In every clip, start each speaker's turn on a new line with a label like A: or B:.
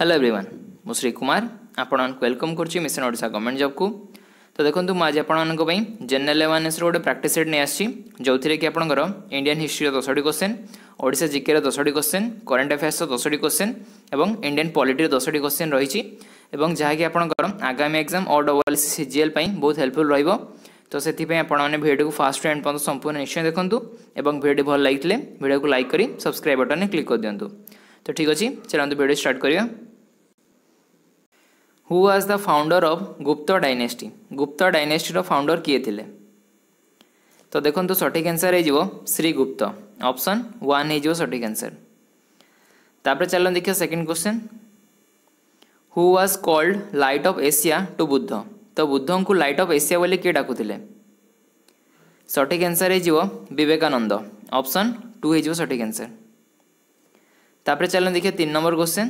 A: Hello everyone ମୁଁ শ্রী কুমার ଆପଣମାନଙ୍କୁ welcome କରୁଛି ମିଶନ ଓଡ଼ିଶା ଗଭର୍ଣ୍ଣମେଣ୍ଟ ଜବ୍କୁ ତ ଦେଖନ୍ତୁ ମୁଁ ଆଜି ଆପଣମାନଙ୍କ ପାଇଁ ଜେନେରାଲ ଆୱାରନେସ୍ର ଗୋଟେ ପ୍ରାକ୍ଟିସ୍ ସେଟ୍ ନେଇ ଆସିଛି ଯେଉଁଥିରେ କି ଆପଣଙ୍କର ଇଣ୍ଡିଆନ୍ ହିଷ୍ଟ୍ରିର ଦଶଟି କୋଶ୍ଚିନ୍ ଓଡ଼ିଶା ଜିକେର ଦଶଟି କୋଶ୍ଚିନ୍ କରେଣ୍ଟ ଆଫେୟାର୍ସର ଦଶଟି କୋଶ୍ଚିନ୍ ଏବଂ ଇଣ୍ଡିଆନ୍ ପଲିଟିର ଦଶଟି କୋଶ୍ଚିନ୍ ରହିଛି ଏବଂ ଯାହାକି ଆପଣଙ୍କର ଆଗାମୀ ଏକ୍ଜାମ୍ ଓ ଡବଲ୍ ସି ଜିଏଲ୍ ପାଇଁ ବହୁତ ହେଲ୍ପଫୁଲ୍ ରହିବ ତ ସେଥିପାଇଁ ଆପଣମାନେ ଭିଡ଼ିଓକୁ ଫାଷ୍ଟ ଏଣ୍ଡ ପର୍ଯ୍ୟନ୍ତ ସମ୍ପୂର୍ଣ୍ଣ ନିଶ୍ଚୟ ଦେଖନ୍ତୁ ଏବଂ ଭିଡ଼ିଓ ଭଲ ଲାଗିଥିଲେ ଭିଡ଼ିଓକୁ ଲାଇକ୍ କରି ସବସ୍କ୍ରାଇବ୍ ବଟନ୍ରେ କ୍ଲିକ୍ କରିଦିଅନ୍ତୁ ତ ଠିକ୍ ଅଛି ଚାଲନ୍ତୁ ଭିଡ଼ିଓ ଷ୍ଟାର୍ଟ କରିବା who was the founder of Gupta dynasty Gupta ডাইনেস্টির ফাউন্ডর কিয়ে লে তো দেখুন সঠিক আনসার হয়ে যাব শ্রীগুপ্ত অপশন ওয়ান হয়ে যাব সঠিক আনসার তাপরে চালন দেখা second question who was called light of Asia টু বুদ্ধ তো বুদ্ধঙ্কু লাইট অফ এশিয়া বলে কে ডাকুলে সঠিক আনসার হয়ে যাব বিবেকানন্দ অপশন টু হয়ে যাব সঠিক আনসার তাপরে চালন দেখা তিন নম্বর question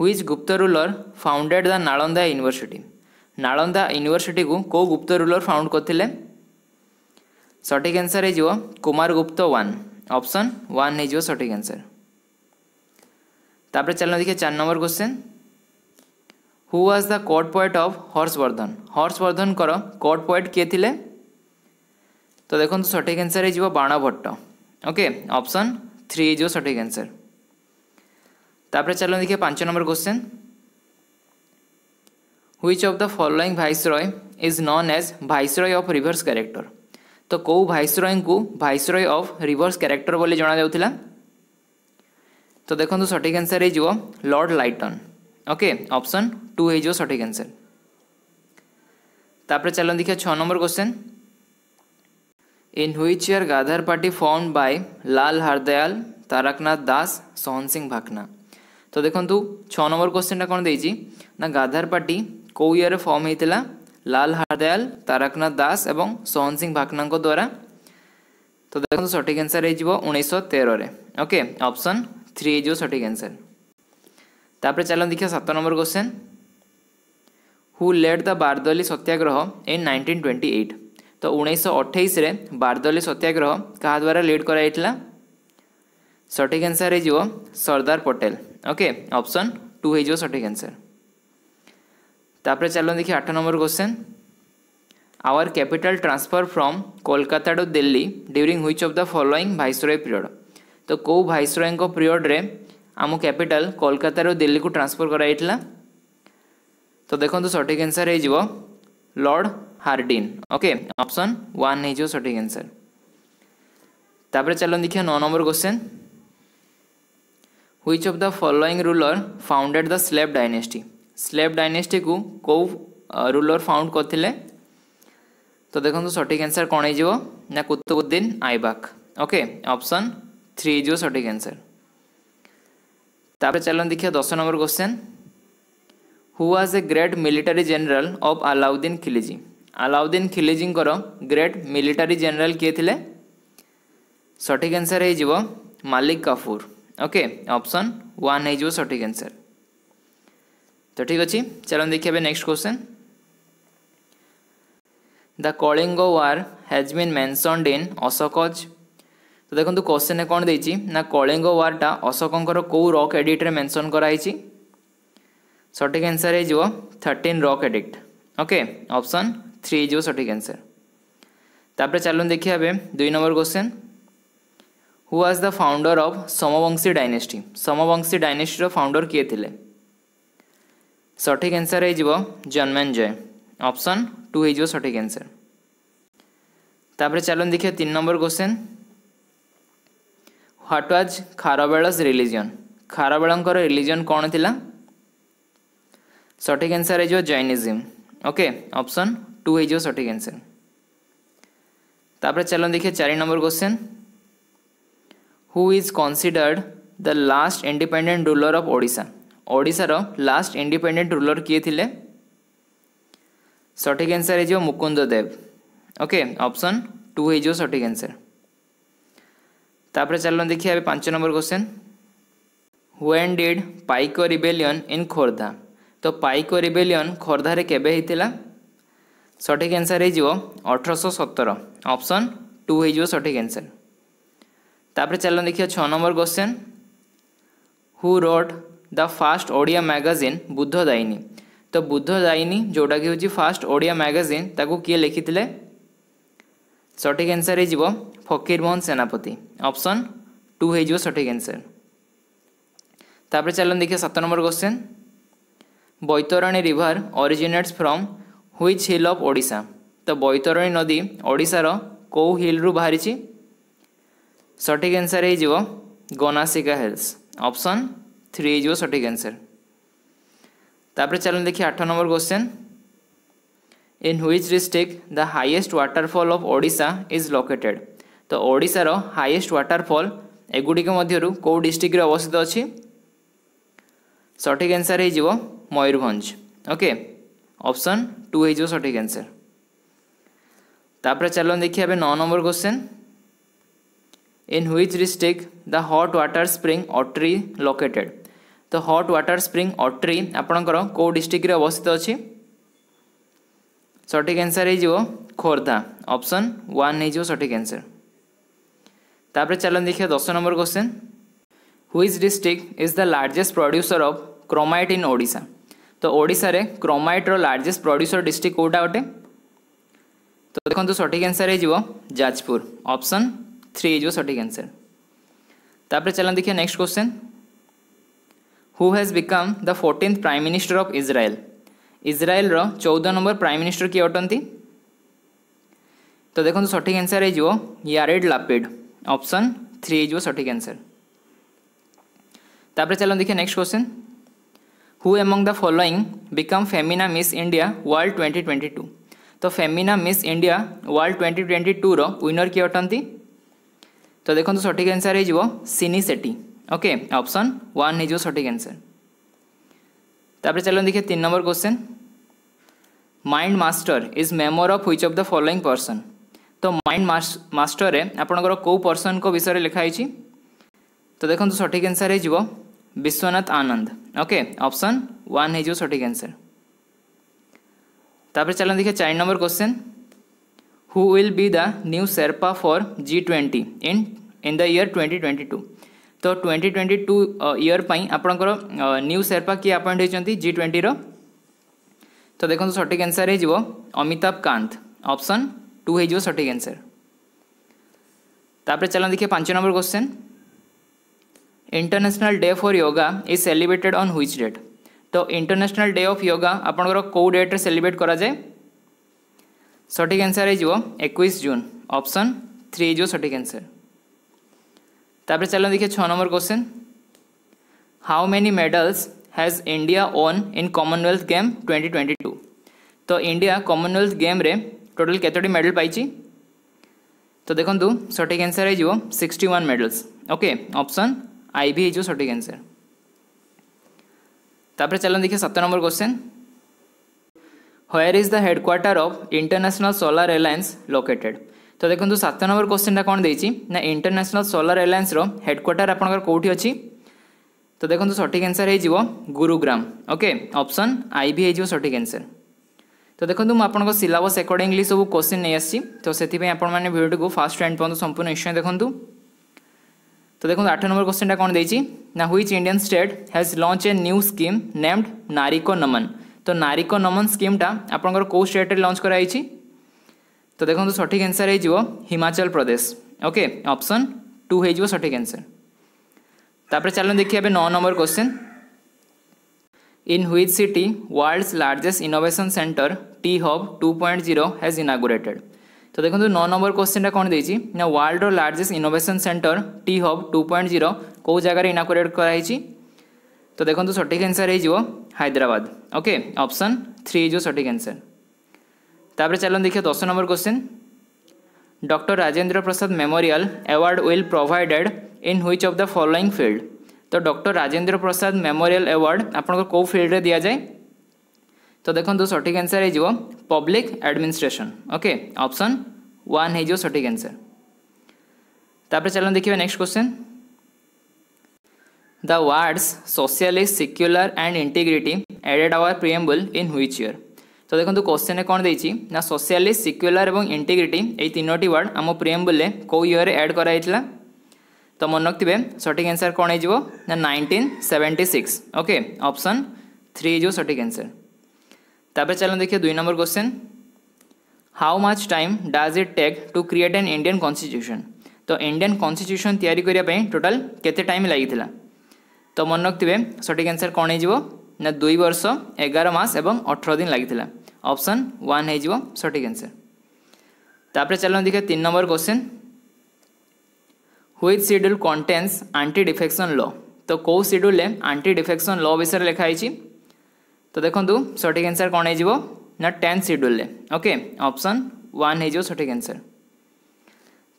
A: which Gupta ruler founded the Nalanda university Nalanda ୟୁନିଭର୍ସିଟିକୁ କେଉଁ ଗୁପ୍ତ ରୁଲର୍ ଫାଉଣ୍ଡ କରିଥିଲେ ସଠିକ୍ ଆନ୍ସର୍ ହେଇଯିବ Kumar Gupta one option one ହେଇଯିବ ସଠିକ୍ ଆନ୍ସର୍ ତାପରେ ଚାଲନ୍ତୁ ଦେଖିବା ଚାରି ନମ୍ବର question who the court court of of ହର୍ଷବର୍ଦ୍ଧନଙ୍କର କୋର୍ଟ কোর্ট କିଏ ଥିଲେ ତ ଦେଖନ୍ତୁ ସଠିକ୍ সঠিক ହେଇଯିବ হয়ে বাণভট্ট ওকে অপশন থ্রি হয়ে সঠিক আনসার তারপরে ચાલો দেখি পাঁচ নম্বর question which of the following viceroy is known as viceroy of reverse character তো কেউ ভাইস রয়ঙ্কু viceroy of reverse character বলে জনাযাউলা তো দেখুন সঠিক আনসার হয়ে যাব Lord Lytton okay option two হয়ে যাব সঠিক আনসার তারপরে চাল দেখিয়া ছ নম্বর question in which year Ghadar party form by Lala Hardayal Taraknath Das Sohan Singh Bhakna ତ ଦେଖନ୍ତୁ ଛଅ ନମ୍ବର କୋଶ୍ଚିନ୍ଟା କ'ଣ ଦେଇଛି ନା ଗାଧାର ପାର୍ଟି କେଉଁ ଇୟର୍ରେ ଫର୍ମ ହେଇଥିଲା ଲାଲ ହାରଦୟାଲ ତାରକନାଥ ଦାସ ଏବଂ ସୋହନ ସିଂ ଭାକନାଙ୍କ ଦ୍ୱାରା ତ ଦେଖନ୍ତୁ ସଠିକ୍ ଆନ୍ସର ହେଇଯିବ ଉଣେଇଶହ ତେରରେ ଓକେ ଅପସନ୍ থ্রি হয়ে যাব সঠিক আনসার তাপরে চালন দেখা সাত নম্বর question who led the Bardoli Satyagraha in nineteen twenty eight তো উনিশশো অঠেইশে বারদলি সত্যাগ্রহ কাহা দ্বারা লিড করা সঠিক আনসার হয়ে যাব Sardar Patel okay option two ହେଇଯିବ সঠিক আনসার তারপরে চলুন দেখি আট নম্বর question our capital transfer from Kolkata to Delhi during which of the following viceroy period তো কেউ ভাইসরয়ঙ্ পিরিয়ডরে আম ক্যাপিটাল কলকাতার দিল্লি কু ট্রান্সফর করা হয়েছিল তো দেখুন সঠিক আনসার হয়ে যাব Lord Hardinge okay option one হয়ে যাব সঠিক আনসার তাপরে চলুন দেখিয়া ন নম্বর question which of the following ruler founded the slave dynasty slave ଡାଇନେଷ୍ଟିକୁ କେଉଁ ରୁଲର୍ ଫାଉଣ୍ଡ କରିଥିଲେ ତ ଦେଖନ୍ତୁ ସଠିକ୍ ଆନ୍ସର୍ କ'ଣ ହେଇଯିବ ନା Qutubuddin Aibak okay option three ହେଇଯିବ ସଠିକ୍ ଆନ୍ସର୍ ତାପରେ ଚାଲନ୍ତୁ ଦେଖିବା ଦଶ number question who was a great military general of Alauddin Khilji Alauddin ଖିଲିଜିଙ୍କର ଗ୍ରେଟ୍ ମିଲିଟାରୀ ଜେନେରାଲ୍ କିଏ ଥିଲେ ସଠିକ୍ ଆନ୍ସର୍ ହେଇଯିବ ମାଲିକ କାଫୁର ওকে ଅପସନ୍ ୱାନ୍ ହେଇଯିବ ସଠିକ୍ ଆନ୍ସର୍ ତ ଠିକ୍ ଅଛି ଚାଲନ୍ତୁ ଦେଖିବା ଏବେ next question the Kalinga war has been mentioned in Ashoka's ତ ଦେଖନ୍ତୁ କ୍ୱେଶ୍ଚନ୍ କ'ଣ ଦେଇଛି ନା କଳିଙ୍ଗ ୱାର୍ଟା ଅଶୋକଙ୍କର କେଉଁ ରକ୍ ଏଡିଟ୍ରେ ମେନ୍ସନ୍ କରାହେଇଛି ସଠିକ୍ ଆନ୍ସର୍ ହେଇଯିବ thirteen rock edict okay option three is সঠিক অ্যান্সার তারপরে চালুন দেখি হবে দুই number question who was the founder of Somavamshi dynasty Somavamshi ডাইনেস্টির ফাউন্ডর কিଏ ଥିଲେ সঠিক আনসার হয়েযিব জন্মেঞ্জয় অপশন টু হয়েযিব সঠিক আনসার তাপরে চালুন দেখিয়া তিন নম্বর question what was Kharavela's religion খারবেলঙ্কর রিলিজন কোণ লা সঠিক আনসার হয়েযিব জৈনিজম ওকে অপশন টু হয়েযিব সঠিক আনসার তাপরে চালুন দেখিয়া চারি number question who is considered the last independent ruler of Odisha. ଓଡ଼ିଶାର ଲାଷ୍ଟ ଇଣ୍ଡିପେଣ୍ଡେଣ୍ଟ ରୁଲର କିଏ ଥିଲେ ସଠିକ୍ ଆନ୍ସର୍ ହେଇଯିବ Mukunda Deva okay option two ହେଇଯିବ ସଠିକ୍ ଆନ୍ସର୍ ତାପରେ ଚାଲନ୍ତୁ ଦେଖିବା ଏବେ ପାଞ୍ଚ number question when did Paika rebellion in Khordha ତ ପାଇକ ରିବେଲିଅନ୍ ଖୋର୍ଦ୍ଧାରେ କେବେ ହେଇଥିଲା ସଠିକ୍ ଆନ୍ସର୍ ହେଇଯିବ ଅଠରଶହ ସତର ଅପସନ୍ ଟୁ ହେଇଯିବ ସଠିକ୍ ଆନ୍ସର୍ ତାପରେ ଚାଲ ଦେଖିବା ଛଅ number question who wrote the first Odia magazine Bodha Dayini ତ ବୁଦ୍ଧ ଦାୟିନୀ ଯେଉଁଟାକି ହେଉଛି ଫାଷ୍ଟ ଓଡ଼ିଆ ମ୍ୟାଗାଜିନ୍ ତାକୁ କିଏ ଲେଖିଥିଲେ ସଠିକ୍ ଆନ୍ସର୍ ହେଇଯିବ ଫକୀରମୋହନ ସେନାପତି ଅପସନ୍ ଟୁ ହେଇଯିବ ସଠିକ୍ ଆନ୍ସର୍ ତାପରେ ଚାଲନ୍ତୁ ଦେଖିବା ସାତ number question Baitarani river originates from which hill of Odisha ତ ବୈତରଣୀ ନଦୀ ଓଡ଼ିଶାର କେଉଁ ହିଲ୍ରୁ ବାହାରିଛି সঠিক ଆନ୍ସର ହେଇଯିବ ଗନାସିକା ହିଲ୍ସ ଅପସନ୍ ଥ୍ରୀ ହେଇଯିବ ସଠିକ ଆନ୍ସର ତାପରେ ଚାଲନ୍ତୁ ଦେଖି ଆଠ number question in which district the highest waterfall of Odisha is located ତ ଓଡ଼ିଶାର ହାଇଏଷ୍ଟ ୱାଟରଫଲ୍ ଏଗୁଡ଼ିକ ମଧ୍ୟରୁ କେଉଁ ଡିଷ୍ଟ୍ରିକ୍ଟରେ ଅବସ୍ଥିତ ଅଛି ସଠିକ୍ ଆନ୍ସର୍ ହେଇଯିବ ମୟୂରଭଞ୍ଜ ଓକେ ଅପସନ୍ ଟୁ ହେଇଯିବ ସଠିକ୍ ଆନ୍ସର୍ ତାପରେ ଚାଲନ୍ତୁ ଦେଖିବା ଏବେ ନଅ number question in which district the hot water spring Ottery located তো হট ওয়াটার স্প্রিং অট্রি আপনার কেউ ডিস্ট্রিক্টে অবস্থিত অছি সঠিক আনসার হয়ে যাব খোর্ধা অপশন ওয়ান হয়ে যাব সঠিক আনসার তাপরে চালন দেখিয়া দশ number question which district is the largest producer of chromite in Odisha তো ওড়িশার ক্রোমাইটর লার্জেস্ট প্রড্ୟୁସର ডিস্ট্রিক্ট কোটা অটে তো দেখুন সঠিক আনসার হয়ে যাব যাজপুর অপশন थ्री इज सठिक आंसर तापर चल देखिए next question who has become the fourteen prime minister of Israel Israel चौदह नंबर प्राइम मिनिस्टर किए अटंती तो देखो तो सठिक आंसर है जो यारेड लापेड ऑप्शन थ्री हो सठिक आंसर तापर चल देखिए next question who among the following become Femina Miss India World twenty twenty two तो Femina Miss India World twenty twenty रो विनर किए अटंती তো দেখুন সঠিক আনসার হয়ে সিনি সেটি ওকে অপশন ওয়ান হয়ে সঠিক আনসার তাপরে চলুন দেখি তিন নম্বর question Mind Master is memoir of which of the following person তো মাইন্ড মাস্টরে আপনার কেউ পর্সনক বিষয়ে লেখা হয়েছি তো দেখুন সঠিক আনসার হয়ে Vishwanath Anand okay option one হয়ে সঠিক আনসার তাপরে চলুন দেখি চার number question who will be the new Sherpa for G20 in in the year 2022 ତ ଟ୍ୱେଣ୍ଟି ଟ୍ୱେଣ୍ଟି ଟୁ ଇୟର୍ ପାଇଁ ଆପଣଙ୍କର ନ୍ୟୁ ସେର୍ପା କିଏ ଆପଏଣ୍ଟ ହୋଇଛନ୍ତି ଜି ଟ୍ୱେଣ୍ଟିର ତ ଦେଖନ୍ତୁ ସଠିକ୍ ଆନ୍ସର୍ ହେଇଯିବ ଅମିତାଭ କାନ୍ତ ଅପସନ୍ ଟୁ ହେଇଯିବ ସଠିକ୍ ଆନ୍ସର୍ ତାପରେ ଚାଲନ୍ତୁ ଦେଖିବା ପାଞ୍ଚ number question international day for yoga is celebrated on which date ତ ଇଣ୍ଟରନ୍ୟାସନାଲ୍ ଡେ ଅଫ୍ ୟୋଗା ଆପଣଙ୍କର କେଉଁ ଡେଟ୍ରେ ସେଲିବ୍ରେଟ୍ କରାଯାଏ সঠিক আনসার হয়ে একুশ জুন অপশন থ্রি হয়ে সঠিক আনসার তাপরে চাল দেখি ছ নম্বর question how many medals has India won in Commonwealth game twenty twenty two তো ইন্ডিয়া কমনওয়েলথ গেম্রে টোটাল কতটি মেডাল পাইছি তো দেখুন সঠিক আনসার হয়ে sixty one medals okay option I B হয়ে সঠিক আনসার তাপরে চাল দেখি সাত নম্বর question where is the headquarter of International Solar Alliance located তো দেখুন সাত নম্বর কোশ্চিনটা কোণ দিয়েছি না ইন্টারন্যাশনাল সোলার এলায়েন্সর হেডকোয়ার্টার আপনার কোটি অছি তো দেখুন সঠিক আনসার হয়ে Gurugram okay option I B হয়ে সঠিক আনসার তো দেখুন মু আপনার সিলাবস একর্ডিংলি সব কোশ্চিন নিয়ে আসছি তো সেই আপনার ভিডিওটি ফার্স্ট এন্ড পর্যন্ত সম্পূর্ণ নিশ্চয় দেখুন তো দেখুন আট নম্বর কোশ্চিনটা কোণ দিয়েছি না which Indian state has launch a new scheme named নারিকো নমন তো নারিକ ନମନ ସ୍କିମ୍ଟା ଆପଣଙ୍କର କେଉଁ ଷ୍ଟେଟ୍ରେ ଲଞ୍ଚ କରାଯାଇଛି ତ ଦେଖନ୍ତୁ ସଠିକ୍ ଆନ୍ସର୍ ହେଇଯିବ Himachal Pradesh okay option two ହେଇଯିବ ସଠିକ୍ ଆନ୍ସର୍ ତାପରେ ଚାଲନ୍ତୁ ଦେଖିବା ଏବେ ନଅ number question in which city world's largest innovation centre T hub two point zero has inaugurated তো দেখুন নয় নম্বর কোশ্চেনটা কোণ দিয়েছি না ওয়ার্ল্ডর লার্জেস্ট ইনোভেশন সেন্টর টি হব টু পয়েন্ট জিরো কেউ জায়গায় ইনাকোরেট করা হয়েছে তো দেখুন সঠিক আনসার হয়ে হায়দ্রাবাদ ওকে অপশন থ্রি হয়ে সঠিক আনসার তাপরে চালন দেখি দশ number question doctor Rajendra Prasad memorial award will provided in which of the following field তো doctor Rajendra Prasad memorial award আপনার কেউ ফিল্ডে দিয়া যায় তো দেখুন সঠিক আনসার হয়ে public administration okay option one হয়ে সঠিক আনসার তাপরে চালন দেখবে next question The words socialist, secular and integrity added our preamble in which year? তো দেখুন কোশ্চেনে কোণ দিয়েছি না সোশিয়ালিস্ট সিকুলার এবং ইন্টিগ্রিটি এই তিনোটি ওয়ার্ড আম প্রিএম্বুলে কেউ ইয়রে অ্যাড করা হয়েছিল তো মনে রাখবে সঠিক আনসার কোণ হয়ে না nineteen seventy six okay option three হয়ে সঠিক আনসার তারপরে চলুন দেখি দুই number question how much time does it take to create an Indian constitution তো ইন্ডিয়ান কনস্টিট্যুশন তৈরি করা টোটাল কেতে টাইম লাগিছিল তো মনে রাখবে সঠিক আনসার কণ হয়ে যাব না দুই বর্ষ এগার মাস এবং অঠর দিন লাগিছিল অপশন ওয়ান হয়ে যাব সঠিক আনসার তাপরে চালু দেখা তিন নম্বর question which schedule contains anti defection law তো কেউ সিডুলে আন্টি ডিফেকশন ল বিষয়ে লেখা হয়েছি তো দেখুন সঠিক আনসার কণ হয়ে যাব না টেন্থ সিডুলে ওকে অপশন ওয়ান হয়ে যাব সঠিক আনসার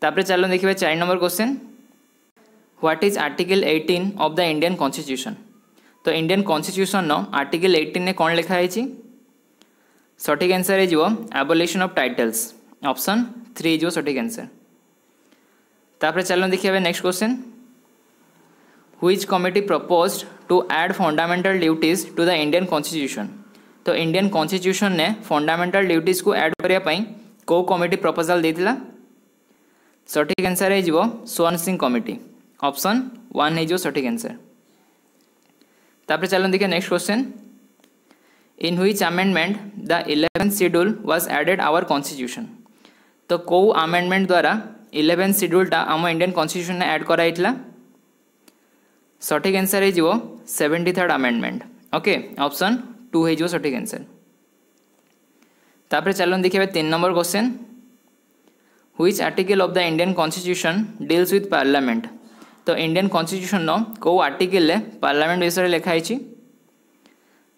A: তাপরে চালু দেখবা চারি number question what is article 18 of the Indian constitution तो इंडियन कॉन्स्टिट्यूशन आर्टिकल एट्टन ने कौन लिखाई सठिक आंसर है abolition of titles option three हो सठिक आंसर तापर चलो देखिए next question which committee propose to add fundamental duties to the Indian constitution तो इंडियन कॉन्स्टिट्यूशन ने फंडामेंटल ड्यूटीज को आड करने कौ कमिटी प्रपोजाल सठिक आंसर है स्वर्ण सिंह कमिटी অপশন ওয়ান ହେଇଯିବ সঠিক আনসার তারপরে চলুন দেখে next question in which amendment the eleventh schedule was added our constitution তো কেউ আমেন্ডমেন্ট দ্বারা ইলেভেন্থ শিডিউলটা আম ইন্ডিয়ান কনস্টিটিউশনে অ্যাড করা হয়েছিল সঠিক আনসার হয়ে seventy third amendment okay option two হয়ে যাব সঠিক আনসার তাপরে চলুন দেখি তিন নম্বর question which article of the Indian constitution deals with parliament ତ ଇଣ୍ଡିଆନ୍ କନଷ୍ଟିଚ୍ୟୁସନ୍ର କେଉଁ ଆର୍ଟିକିଲ୍ରେ ପାର୍ଲାମେଣ୍ଟ ବିଷୟରେ ଲେଖା ହେଇଛି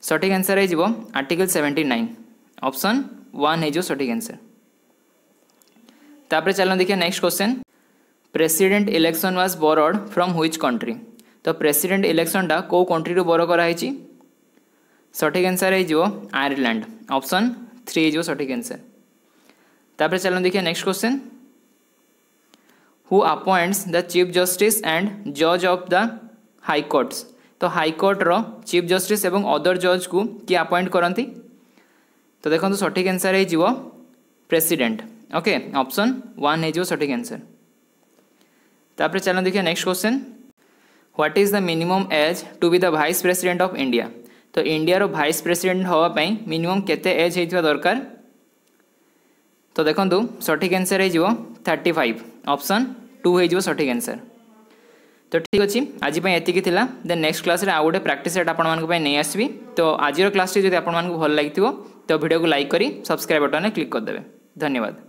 A: ସଠିକ୍ ଆନ୍ସର୍ ହେଇଯିବ article seventy nine option one ହେଇଯିବ ସଠିକ୍ ଆନ୍ସର୍ ତାପରେ ଚାଲନ୍ତୁ ଦେଖିବା next question president election was borrowed from which country ତ ପ୍ରେସିଡେଣ୍ଟ ଇଲେକ୍ସନ୍ଟା କେଉଁ କଣ୍ଟ୍ରିରୁ ବର କରାହେଇଛି ସଠିକ୍ ଆନ୍ସର୍ ହେଇଯିବ ଆୟରଲ୍ୟାଣ୍ଡ ଅପସନ୍ ଥ୍ରୀ ହେଇଯିବ ସଠିକ୍ ଆନ୍ସର୍ ତାପରେ ଚାଲନ୍ତୁ ଦେଖିବା next question who appoints the chief justice and judge of the high courts তো হাইকোর্টর চিফ জষ্টিস এবং অଦର ଜଜ୍କୁ କିଏ ଆପଏଣ୍ଟ କରନ୍ତି ତ ଦେଖନ୍ତୁ ସଠିକ୍ ଆନ୍ସର୍ ହେଇଯିବ ପ୍ରେସିଡେଣ୍ଟ ଓକେ ଅପସନ୍ ୱାନ୍ ହେଇଯିବ ସଠିକ୍ ଆନ୍ସର୍ ତାପରେ ଚାଲନ୍ତୁ ଦେଖିବା next question what is the minimum age to be the vice president of India ତ ଇଣ୍ଡିଆର ଭାଇସ୍ ପ୍ରେସିଡେଣ୍ଟ ହେବା ପାଇଁ ମିନିମମ୍ କେତେ ଏଜ୍ ହେଇଥିବା ଦରକାର ତ ଦେଖନ୍ତୁ ସଠିକ୍ ଆନ୍ସର୍ ହେଇଯିବ ଥାର୍ଟି ଫାଇଭ୍ অপশন টু হয়ে সঠিক আনসর তো ঠিক আছে আজ এতিকি লা দেন নেক্সট ক্লাসে আউ গোটে প্রাকটিস সেট আপনার নিয়ে আসবি তো আজির ক্লাসটি যদি আপনার ভাল লাগি তো ভিডিওকে লাইক করে সবসক্রাইব বটনে ক্লিক করে দেবে ধন্যবাদ